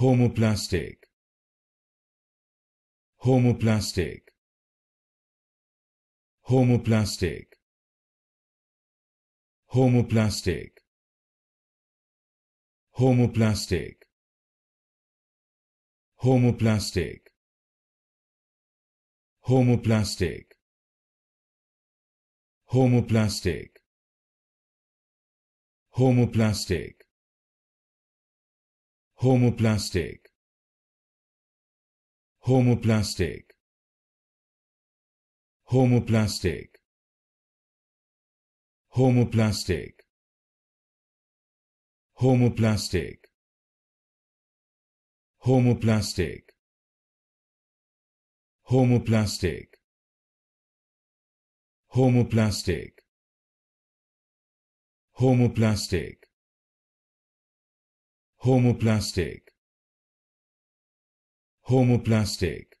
homoplastic homoplastic homoplastic homoplastic homoplastic homoplastic homoplastic homoplastic homoplastic homoplastic homoplastic homoplastic homoplastic homoplastic homoplastic homoplastic homoplastic homoplastic homoplastic homoplastic